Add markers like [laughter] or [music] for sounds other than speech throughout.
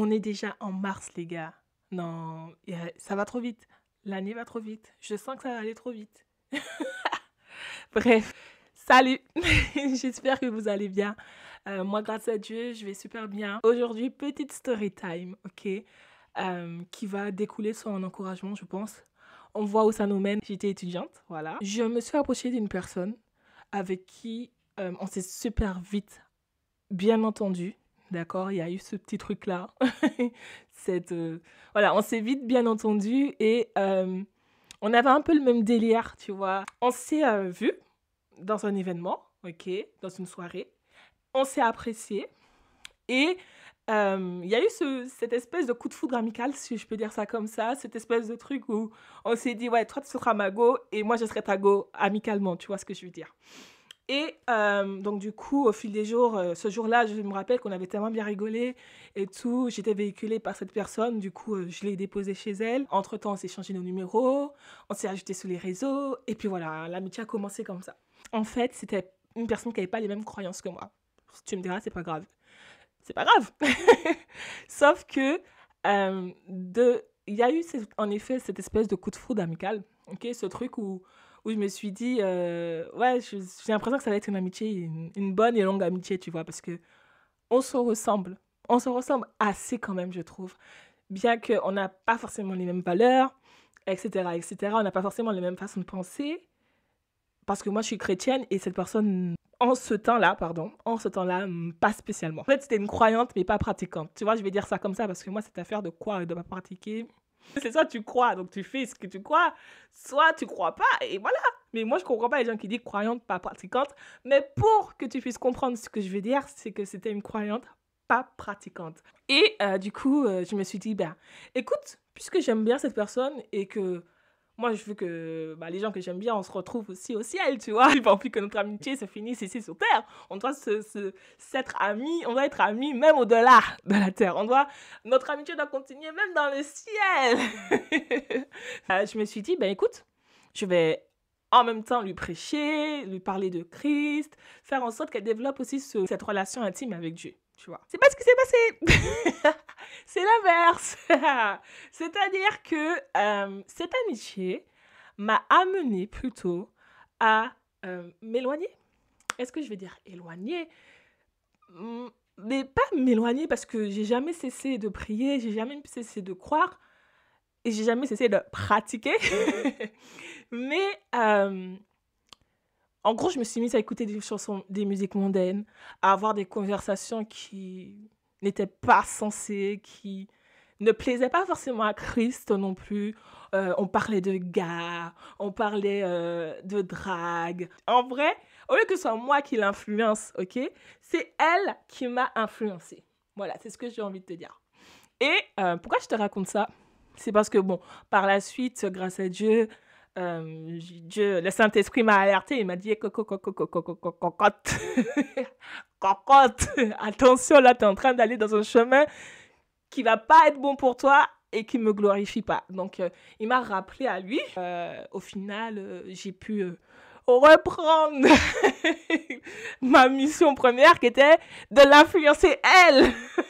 On est déjà en mars, les gars. Non, ça va trop vite. L'année va trop vite. Je sens que ça va aller trop vite. [laughs] Bref, salut. [laughs] J'espère que vous allez bien. Euh, moi, grâce à Dieu, je vais super bien. Aujourd'hui, petite story time, ok euh, Qui va découler sur un encouragement, je pense. On voit où ça nous mène. J'étais étudiante, voilà. Je me suis approchée d'une personne avec qui euh, on s'est super vite bien entendu. D'accord Il y a eu ce petit truc-là. [laughs] Cette, euh, Voilà, on s'est vite bien entendu et euh, on avait un peu le même délire, tu vois. On s'est euh, vu dans un événement, ok, dans une soirée. On s'est apprécié et il y a eu cette espèce de coup de foudre amical, si je peux dire ça comme ça, cette espèce de truc où on s'est dit, ouais, toi tu seras ma go et moi je serai ta go amicalement, tu vois ce que je veux dire. Et euh, donc, du coup, au fil des jours, euh, ce jour-là, je me rappelle qu'on avait tellement bien rigolé et tout. J'étais véhiculée par cette personne. Du coup, euh, je l'ai déposée chez elle. Entre-temps, on s'est changé nos numéros. On s'est ajouté sur les réseaux. Et puis voilà, l'amitié a commencé comme ça. En fait, c'était une personne qui n'avait pas les mêmes croyances que moi. tu me diras, c'est pas grave. C'est pas grave. [laughs] Sauf que, de... il y a eu en effet cette espèce de coup de foudre amical. ok ce truc où où je me suis dit, euh, ouais, j'ai l'impression que ça va être une amitié, une, bonne et longue amitié, tu vois, parce que on se ressemble. On se ressemble assez quand même, je trouve. Bien qu'on n'a pas forcément les mêmes valeurs, etc., etc., on n'a pas forcément les mêmes façons de penser. Parce que moi, je suis chrétienne et cette personne, en ce temps-là, pardon, en ce temps-là, mm, pas spécialement. En fait, c'était une croyante, mais pas pratiquante. Tu vois, je vais dire ça comme ça parce que moi, cette affaire de croire et de pas pratiquer, [laughs] C'est soit tu crois, donc tu fais ce que tu crois, soit tu crois pas, et voilà. Mais moi, je comprends pas les gens qui disent croyante, pas pratiquante. Mais pour que tu puisses comprendre ce que je veux dire, c'est que c'était une croyante, pas pratiquante. Et euh, du coup, euh, je me suis dit, ben, écoute, puisque j'aime bien cette personne et que moi, je veux que bah, les gens que j'aime bien, on se retrouve aussi au ciel, tu vois. ne pas plus que notre amitié se finisse ici sur Terre. On doit se, amis, on doit être amis même au-delà de la Terre. On doit, notre amitié doit continuer même dans le ciel. [laughs] Euh, je me suis dit, ben écoute, je vais en même temps lui prêcher, lui parler de Christ, faire en sorte qu'elle développe aussi cette relation intime avec Dieu, tu vois. C'est pas ce qui s'est passé. [laughs] c'est l'inverse. [laughs] C'est-à-dire que euh, cette amitié m'a amené plutôt à euh, m'éloigner. Est-ce que je vais dire éloigner hmm, Mais pas m'éloigner parce que j'ai jamais cessé de prier, j'ai jamais cessé de croire et j'ai jamais cessé de pratiquer. [laughs] Mais euh, en gros, je me suis mise à écouter des chansons, des musiques mondaines, à avoir des conversations qui n'était pas censée, qui ne plaisait pas forcément à Christ non plus. Euh, on parlait de gars, on parlait euh, de drague. En vrai, au lieu que ce soit moi qui l'influence, ok, c'est elle qui m'a influencé. Voilà, c'est ce que j'ai envie de te dire. Et euh, pourquoi je te raconte ça C'est parce que, bon, par la suite, grâce à Dieu, Dieu, le Saint-Esprit m'a alerté. Il m'a dit cocotte, [laughs] cocotte, attention, là, tu es en train d'aller dans un chemin qui va pas être bon pour toi et qui me glorifie pas. Donc, euh, il m'a rappelé à lui. Euh, au final, euh, j'ai pu reprendre [laughs] ma mission première qui était de l'influencer elle. [laughs]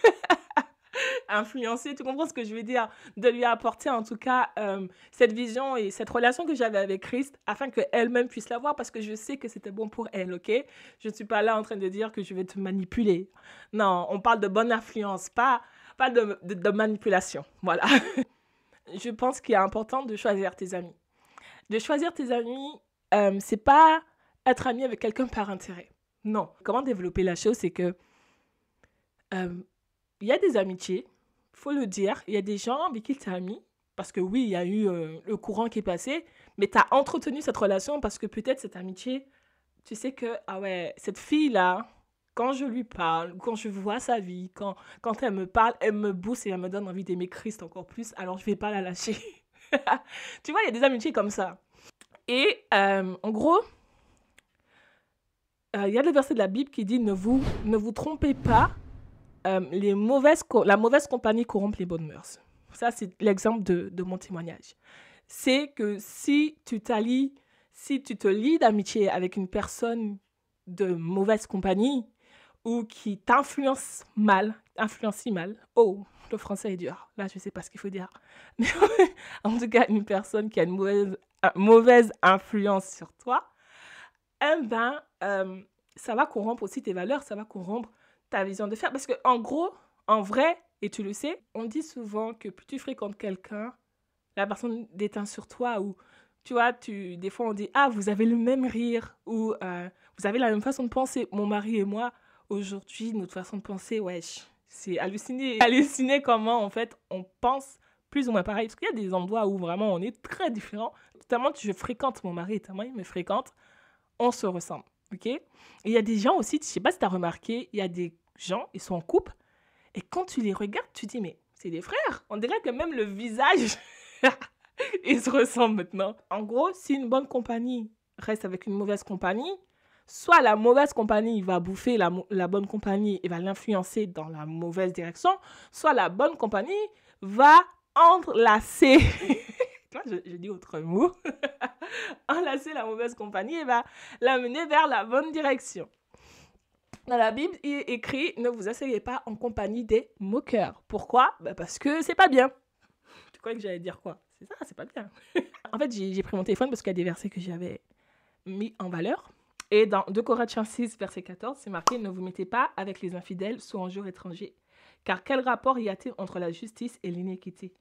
influencer, tu comprends ce que je veux dire, de lui apporter en tout cas euh, cette vision et cette relation que j'avais avec Christ afin qu'elle-même puisse l'avoir parce que je sais que c'était bon pour elle, ok Je ne suis pas là en train de dire que je vais te manipuler. Non, on parle de bonne influence, pas, pas de, manipulation. Voilà. [laughs] je pense qu'il est important de choisir tes amis. De choisir tes amis, ce euh, c'est pas être ami avec quelqu'un par intérêt. Non. Comment développer la chose, c'est que euh, il y a des amitiés faut le dire, il y a des gens avec qui tu mis, parce que oui, il y a eu euh, le courant qui est passé, mais tu as entretenu cette relation parce que peut-être cette amitié, tu sais que, ah ouais, cette fille-là, quand je lui parle, quand je vois sa vie, quand, quand elle me parle, elle me booste et elle me donne envie d'aimer Christ encore plus, alors je vais pas la lâcher. [laughs] tu vois, il y a des amitiés comme ça. Et euh, en gros, euh, il y a le verset de la Bible qui dit ne vous, ne vous trompez pas euh, les mauvaises la mauvaise compagnie corrompt les bonnes mœurs. Ça, c'est l'exemple de, mon témoignage. C'est que si tu t'allies, si tu te lis d'amitié avec une personne de mauvaise compagnie ou qui t'influence mal, influencie mal, oh, le français est dur, là je ne sais pas ce qu'il faut dire, [laughs] mais en tout cas une personne qui a une mauvaise, mauvaise influence sur toi, eh ben, euh, ça va corrompre aussi tes valeurs, ça va corrompre ta vision de faire. Parce que en gros, en vrai, et tu le sais, on dit souvent que plus tu fréquentes quelqu'un, la personne déteint sur toi ou tu vois, tu, des fois on dit ah vous avez le même rire ou euh, vous avez la même façon de penser. Mon mari et moi aujourd'hui notre façon de penser wesh c'est halluciné [laughs] halluciné comment en fait on pense plus ou moins pareil parce qu'il y a des endroits où vraiment on est très différents. Notamment je fréquente mon mari, et moi il me fréquente, on se ressemble il y a des gens aussi, je sais pas si tu as remarqué, il y a des gens, ils sont en couple, et quand tu les regardes, tu dis, mais c'est des frères. On dirait que même le visage, [laughs] ils se ressemblent maintenant. En gros, si une bonne compagnie reste avec une mauvaise compagnie, soit la mauvaise compagnie va bouffer la, bonne compagnie et va l'influencer dans la mauvaise direction, soit la bonne compagnie va entrelacer [laughs] toi, je, dis autre mot, [laughs] enlacer la mauvaise compagnie et eh ben, l'amener vers la bonne direction. Dans la Bible, il est écrit Ne vous asseyez pas en compagnie des moqueurs. Pourquoi ben, Parce que c'est pas bien. Tu croyais que j'allais dire quoi C'est ça, c'est pas bien. [laughs] en fait, j'ai pris mon téléphone parce qu'il y a des versets que j'avais mis en valeur. Et dans 2 Corinthiens 6, verset 14, c'est marqué Ne vous mettez pas avec les infidèles, sous un jour étranger. Car quel rapport y a-t-il entre la justice et l'iniquité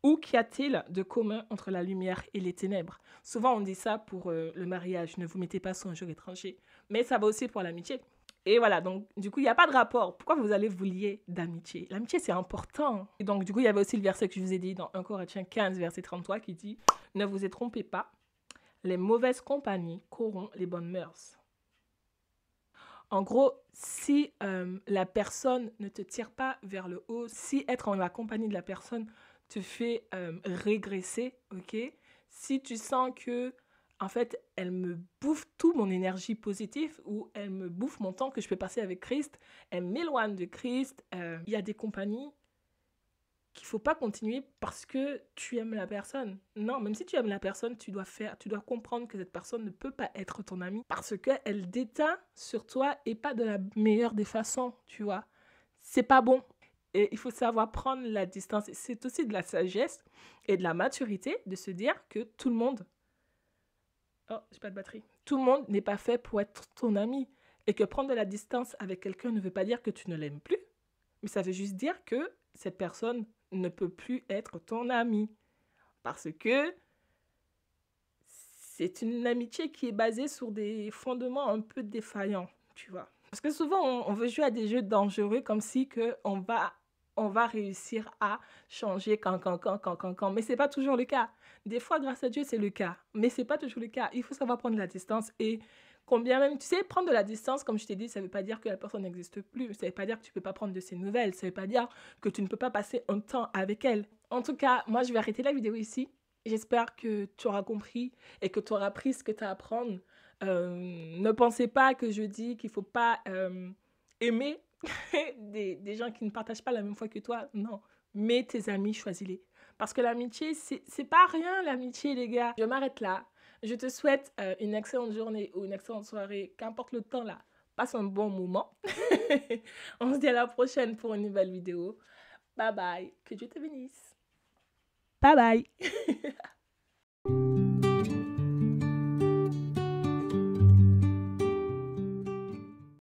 « Où qu'y a-t-il de commun entre la lumière et les ténèbres Souvent, on dit ça pour euh, le mariage, ne vous mettez pas sur un jour étranger. Mais ça va aussi pour l'amitié. Et voilà, donc du coup, il n'y a pas de rapport. Pourquoi vous allez vous lier d'amitié L'amitié, c'est important. Et donc, du coup, il y avait aussi le verset que je vous ai dit dans 1 Corinthiens 15, verset 33, qui dit Ne vous y pas, les mauvaises compagnies corrompent les bonnes mœurs. En gros, si euh, la personne ne te tire pas vers le haut, si être en la compagnie de la personne te fait euh, régresser, ok Si tu sens que, en fait, elle me bouffe tout mon énergie positive ou elle me bouffe mon temps que je peux passer avec Christ, elle m'éloigne de Christ. Euh, il y a des compagnies qu'il faut pas continuer parce que tu aimes la personne. Non, même si tu aimes la personne, tu dois faire, tu dois comprendre que cette personne ne peut pas être ton amie parce qu'elle déteint sur toi et pas de la meilleure des façons, tu vois. C'est pas bon. Et il faut savoir prendre la distance. C'est aussi de la sagesse et de la maturité de se dire que tout le monde. Oh, j'ai pas de batterie. Tout le monde n'est pas fait pour être ton ami. Et que prendre de la distance avec quelqu'un ne veut pas dire que tu ne l'aimes plus, mais ça veut juste dire que cette personne ne peut plus être ton ami. Parce que c'est une amitié qui est basée sur des fondements un peu défaillants, tu vois. Parce que souvent, on, veut jouer à des jeux dangereux comme si que on va on va réussir à changer quand, quand, quand, quand, quand, quand. Mais ce n'est pas toujours le cas. Des fois, grâce à Dieu, c'est le cas. Mais ce n'est pas toujours le cas. Il faut savoir prendre la distance et combien même, tu sais, prendre de la distance, comme je t'ai dit, ça ne veut pas dire que la personne n'existe plus. Ça ne veut pas dire que tu ne peux pas prendre de ses nouvelles. Ça ne veut pas dire que tu ne peux pas passer un temps avec elle. En tout cas, moi, je vais arrêter la vidéo ici. J'espère que tu auras compris et que tu auras appris ce que tu as à apprendre. Euh, ne pensez pas que je dis qu'il ne faut pas euh, aimer [laughs] des, gens qui ne partagent pas la même foi que toi, non. Mais tes amis, choisis-les. Parce que l'amitié, c'est pas rien, l'amitié, les gars. Je m'arrête là. Je te souhaite euh, une excellente journée ou une excellente soirée, qu'importe le temps là. Passe un bon moment. [laughs] On se dit à la prochaine pour une nouvelle vidéo. Bye bye. Que Dieu te bénisse. Bye bye. [laughs]